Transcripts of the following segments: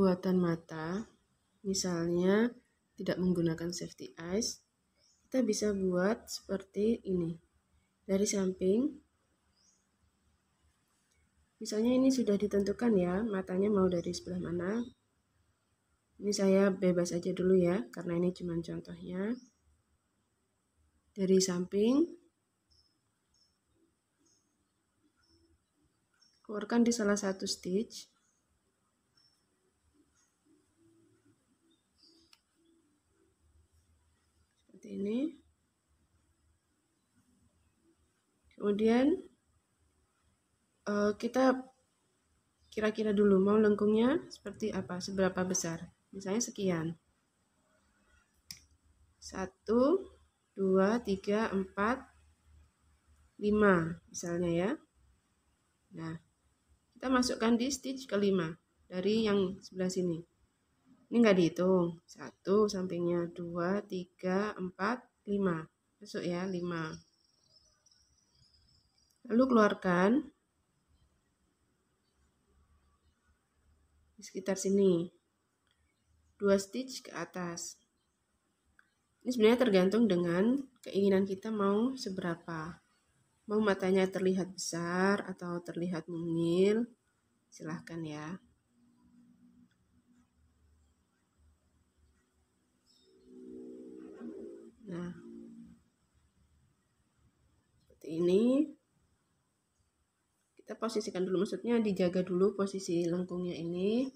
pembuatan mata, misalnya tidak menggunakan safety eyes, kita bisa buat seperti ini. Dari samping, misalnya ini sudah ditentukan ya, matanya mau dari sebelah mana. Ini saya bebas aja dulu ya, karena ini cuma contohnya. Dari samping, keluarkan di salah satu stitch. seperti ini kemudian uh, kita kira-kira dulu mau lengkungnya seperti apa seberapa besar misalnya sekian 1 2 3 4 5 misalnya ya nah kita masukkan di stitch kelima dari yang sebelah sini ini nggak dihitung. Satu sampingnya dua, tiga, empat, lima. Masuk ya, lima. Lalu keluarkan. Di sekitar sini. Dua stitch ke atas. Ini sebenarnya tergantung dengan keinginan kita mau seberapa. Mau matanya terlihat besar atau terlihat mungil, silahkan ya. Nah, seperti ini. Kita posisikan dulu, maksudnya dijaga dulu posisi lengkungnya ini.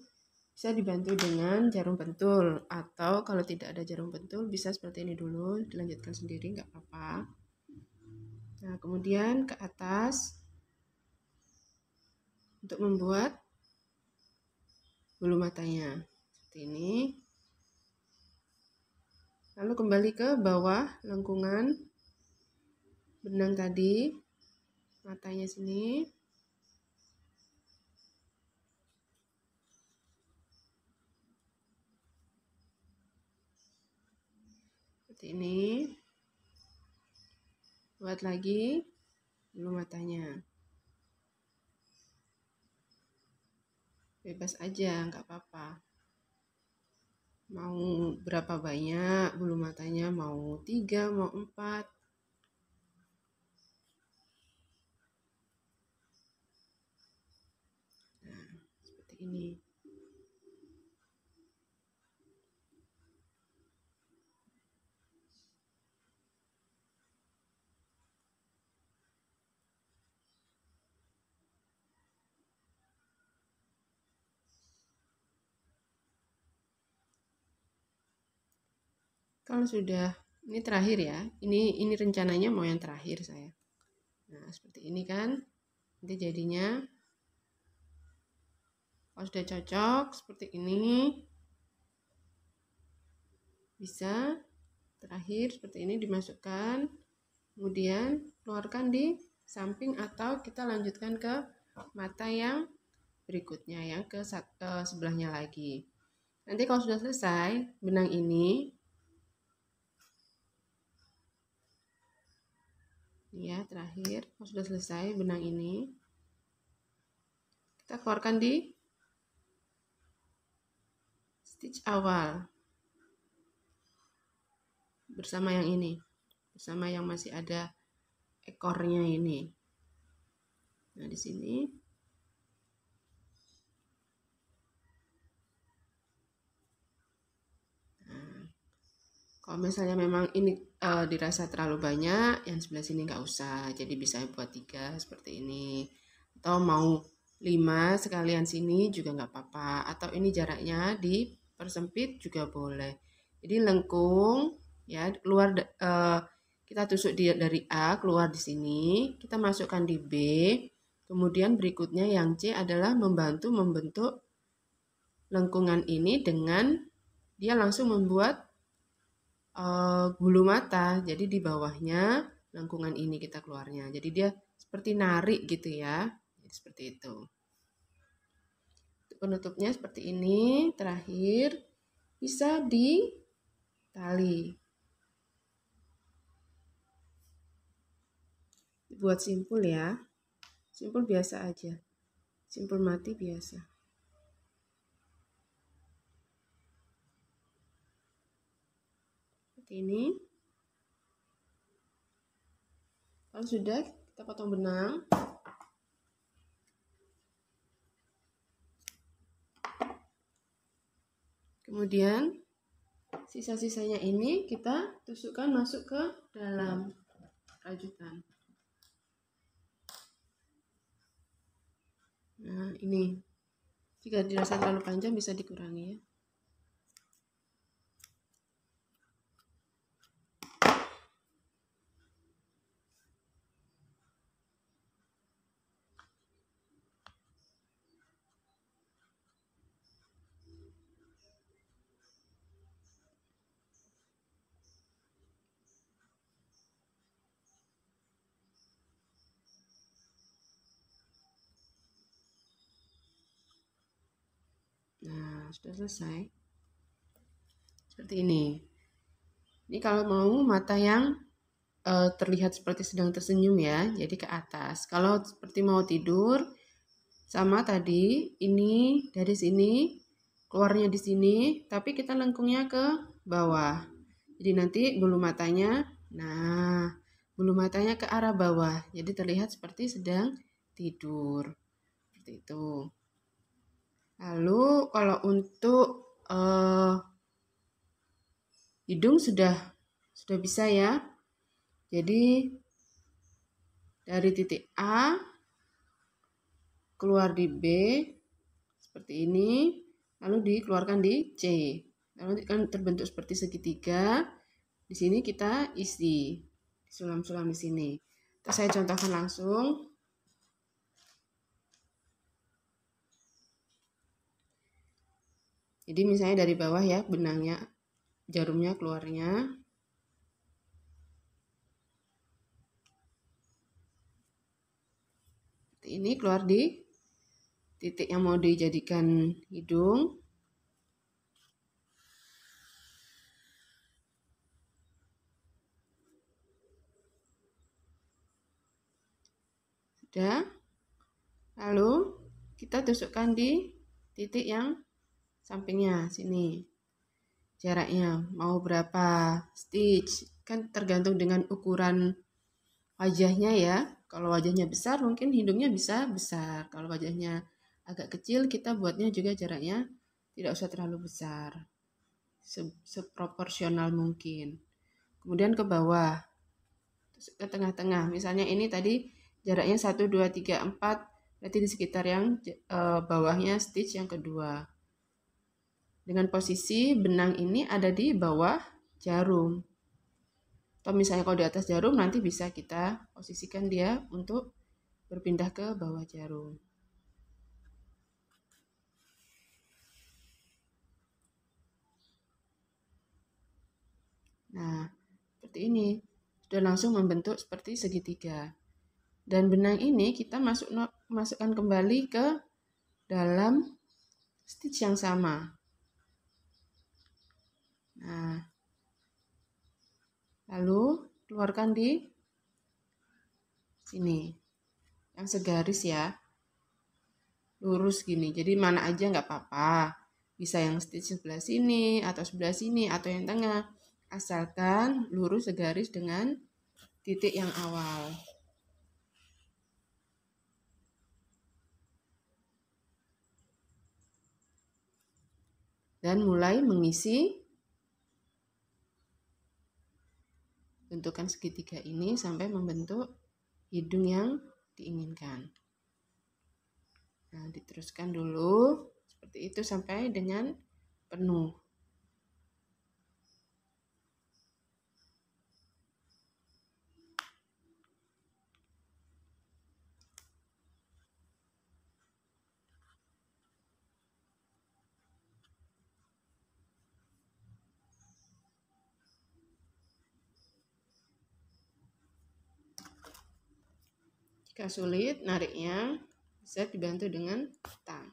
Bisa dibantu dengan jarum pentul, atau kalau tidak ada jarum pentul, bisa seperti ini dulu, dilanjutkan sendiri, nggak apa-apa. Nah, kemudian ke atas untuk membuat bulu matanya seperti ini Lalu kembali ke bawah lengkungan benang tadi, matanya sini. Seperti ini. Buat lagi dulu matanya. Bebas aja, nggak apa-apa mau berapa banyak bulu matanya mau tiga mau empat nah, seperti ini kalau sudah ini terakhir ya ini ini rencananya mau yang terakhir saya nah seperti ini kan nanti jadinya kalau sudah cocok seperti ini bisa terakhir seperti ini dimasukkan kemudian keluarkan di samping atau kita lanjutkan ke mata yang berikutnya yang ke, ke eh, sebelahnya lagi nanti kalau sudah selesai benang ini ya terakhir kalau sudah selesai benang ini kita keluarkan di stitch awal bersama yang ini bersama yang masih ada ekornya ini nah di sini nah, kalau misalnya memang ini uh, dirasa terlalu banyak yang sebelah sini nggak usah jadi bisa buat tiga seperti ini atau mau lima sekalian sini juga nggak apa-apa atau ini jaraknya dipersempit juga boleh jadi lengkung ya keluar uh, eh, kita tusuk dia dari A keluar di sini kita masukkan di B kemudian berikutnya yang C adalah membantu membentuk lengkungan ini dengan dia langsung membuat uh, bulu mata. Jadi di bawahnya lengkungan ini kita keluarnya. Jadi dia seperti narik gitu ya. Jadi seperti itu. Penutupnya seperti ini. Terakhir bisa di tali. Buat simpul ya. Simpul biasa aja. Simpul mati biasa. ini kalau sudah kita potong benang kemudian sisa-sisanya ini kita tusukkan masuk ke dalam rajutan nah ini jika dirasa terlalu panjang bisa dikurangi ya sudah selesai. Seperti ini. Ini kalau mau mata yang uh, terlihat seperti sedang tersenyum ya, jadi ke atas. Kalau seperti mau tidur, sama tadi, ini dari sini, keluarnya di sini, tapi kita lengkungnya ke bawah. Jadi nanti bulu matanya, nah, bulu matanya ke arah bawah. Jadi terlihat seperti sedang tidur. Seperti itu. Lalu kalau untuk uh, hidung sudah sudah bisa ya. Jadi dari titik A keluar di B seperti ini, lalu dikeluarkan di C. Lalu kan terbentuk seperti segitiga. Di sini kita isi sulam-sulam di sini. saya contohkan langsung. jadi misalnya dari bawah ya benangnya jarumnya keluarnya ini keluar di titik yang mau dijadikan hidung sudah lalu kita tusukkan di titik yang sampingnya sini jaraknya mau berapa stitch kan tergantung dengan ukuran wajahnya ya kalau wajahnya besar mungkin hidungnya bisa besar kalau wajahnya agak kecil kita buatnya juga jaraknya tidak usah terlalu besar Se seproporsional mungkin kemudian ke bawah ke tengah-tengah misalnya ini tadi jaraknya 1, 2, 3, 4 berarti di sekitar yang e, bawahnya stitch yang kedua dengan posisi benang ini ada di bawah jarum. Atau misalnya kalau di atas jarum nanti bisa kita posisikan dia untuk berpindah ke bawah jarum. Nah, seperti ini. Sudah langsung membentuk seperti segitiga. Dan benang ini kita masuk masukkan kembali ke dalam stitch yang sama. Nah, lalu keluarkan di sini yang segaris ya lurus gini jadi mana aja nggak apa-apa bisa yang stitch sebelah sini atau sebelah sini atau yang tengah asalkan lurus segaris dengan titik yang awal dan mulai mengisi bentukan segitiga ini sampai membentuk hidung yang diinginkan. Nah, diteruskan dulu seperti itu sampai dengan penuh. Jika sulit nariknya, bisa dibantu dengan tang.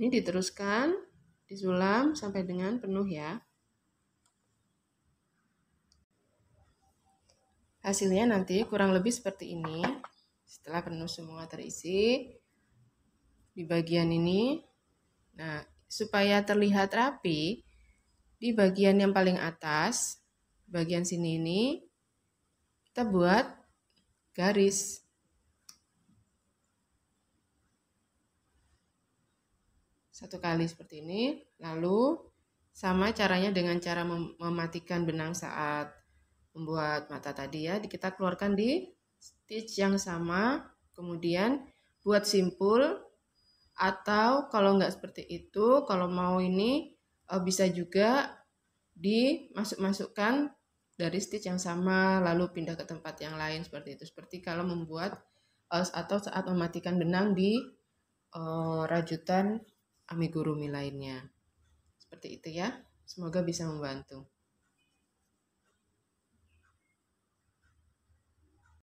Ini diteruskan, disulam sampai dengan penuh ya. Hasilnya nanti kurang lebih seperti ini. Setelah penuh semua terisi, di bagian ini, nah supaya terlihat rapi, di bagian yang paling atas, bagian sini ini, kita buat garis. satu kali seperti ini lalu sama caranya dengan cara mem mematikan benang saat membuat mata tadi ya kita keluarkan di stitch yang sama kemudian buat simpul atau kalau nggak seperti itu kalau mau ini eh, bisa juga dimasuk-masukkan dari stitch yang sama lalu pindah ke tempat yang lain seperti itu seperti kalau membuat eh, atau saat mematikan benang di uh, rajutan amigurumi lainnya. Seperti itu ya. Semoga bisa membantu.